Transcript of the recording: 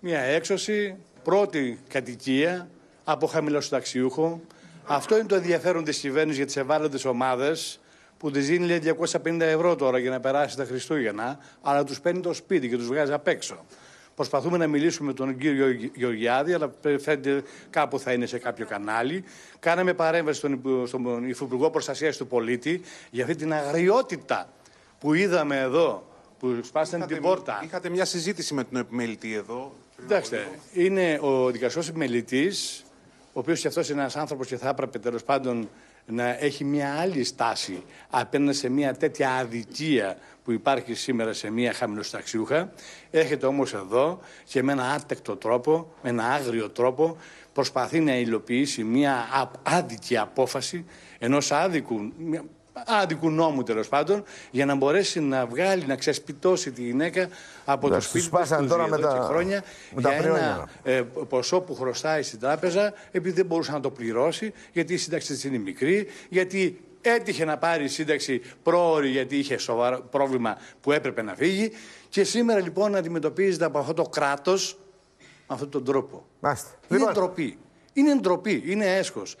Μια έξωση, πρώτη κατοικία από χαμηλό συνταξιούχο. Αυτό είναι το ενδιαφέρον της κυβέρνησης για τις ευάλωτες ομάδες που της δίνει 250 ευρώ τώρα για να περάσει τα Χριστούγεννα, αλλά τους παίρνει το σπίτι και τους βγάζει απ' έξω. Προσπαθούμε να μιλήσουμε με τον κύριο Γεωργιάδη, αλλά φαίνεται κάπου θα είναι σε κάποιο κανάλι. Κάναμε παρέμβαση στον, στον Υφυπουργό Προστασίας του Πολίτη για αυτή την αγριότητα που είδαμε εδώ που σπάσανε είχατε, την πόρτα. Είχατε μια συζήτηση με τον επιμελητή εδώ. Κοιτάξτε, είναι ο δικαστικός επιμελητής, ο οποίος και αυτός είναι ένας άνθρωπος και θα έπρεπε τέλος πάντων να έχει μια άλλη στάση απέναντι σε μια τέτοια αδικία που υπάρχει σήμερα σε μια χαμηλοσταξιούχα. Έρχεται όμως εδώ και με ένα άτεκτο τρόπο, με ένα άγριο τρόπο, προσπαθεί να υλοποιήσει μια άδικη απόφαση ενός άδικου, άδικου νόμου τέλος πάντων, για να μπορέσει να βγάλει, να ξεσπιτώσει τη γυναίκα από το σπίτι τους τώρα εδώ μετά, τα... χρόνια με για ένα ε, ποσό που χρωστάει στην τράπεζα, επειδή δεν μπορούσε να το πληρώσει, γιατί η σύνταξη της είναι μικρή, γιατί έτυχε να πάρει σύνταξη πρόωρη γιατί είχε σοβαρό πρόβλημα που έπρεπε να φύγει και σήμερα λοιπόν αντιμετωπίζεται από αυτό το κράτος με αυτόν τον τρόπο. Μάλιστα. Είναι λοιπόν. ντροπή. Είναι ντροπή. Είναι έσχος.